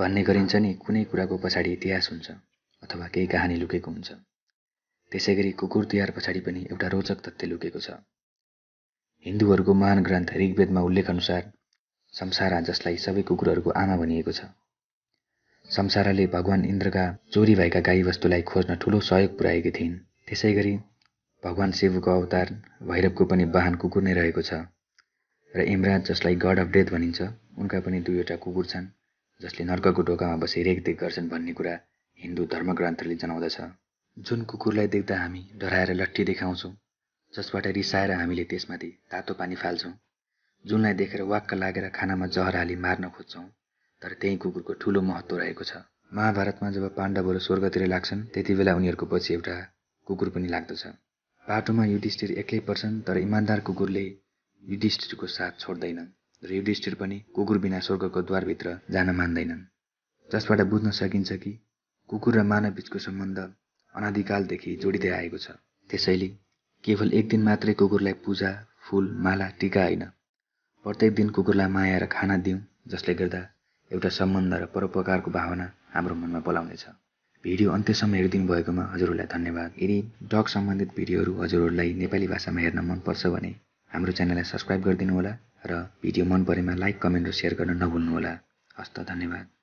भन्ने गरिन्छ नि कुनै कुराको पछाडि इतिहास हुन्छ अथवा केही कहानी लुकेको हुन्छ त्यसै गरी कुकुर तिहार पछाडि पनि एउटा रोचक तथ्य लुकेको छ हिन्दूहरूको महान ग्रन्थ ऋग्वेदमा उल्लेख अनुसार संसारा जसलाई सबै कुकुरहरूको आमा भनिएको छ संसाराले भगवान् इन्द्रका चोरी भएका गाई वस्तुलाई खोज्न ठुलो सहयोग पुर्याएकी थिइन् त्यसै गरी भगवान् शिवको अवतार भैरवको पनि वाहन कुकुर नै रहेको छ र इमराज जसलाई गड अफ डेथ भनिन्छ उनका पनि दुईवटा कुकुर छन् जसले नर्कको ढोकामा बसी रेखदेख गर्छन् भन्ने कुरा हिन्दू धर्मग्रन्थले जनाउँदछ जुन कुकुरलाई देख्दा हामी डराएर लट्ठी देखाउँछौँ जसबाट रिसाएर हामीले त्यसमाथि तातो पानी फाल्छौँ जुनलाई देखेर वाक्क लागेर खानामा जहर हाली मार्न खोज्छौँ तर त्यही कुकुरको ठुलो महत्त्व रहेको छ महाभारतमा जब पाण्डवहरू स्वर्गतिर लाग्छन् त्यति बेला उनीहरूको पछि एउटा कुकुर पनि लाग्दछ बाटोमा युधिष्ठिर एक्लै पर्छन् तर इमान्दार कुकुरले युधिष्ठिरको साथ छोड्दैनन् र युधिष्ठिर पनि कुकुर बिना स्वर्गको द्वारभित्र जान मान्दैनन् जसबाट बुझ्न सकिन्छ कि कुकुर र मानव बीचको सम्बन्ध अनादिकालदेखि जोडिँदै आएको छ त्यसैले केवल एक दिन मात्रै कुकुरलाई पूजा फुल माला टिका होइन प्रत्येक दिन कुकुरलाई माया र खाना दिउँ जसले गर्दा एउटा सम्बन्ध र परोपकारको भावना हाम्रो मनमा बोलाउनेछ भिडियो अन्त्यसम्म हेरिदिनु भएकोमा हजुरहरूलाई धन्यवाद यदि डग सम्बन्धित भिडियोहरू हजुरहरूलाई नेपाली भाषामा हेर्न मनपर्छ भने हाम्रो च्यानललाई सब्सक्राइब गरिदिनु होला र भिडियो मन परेमा लाइक कमेन्ट र सेयर गर्न नभुल्नुहोला हस्त धन्यवाद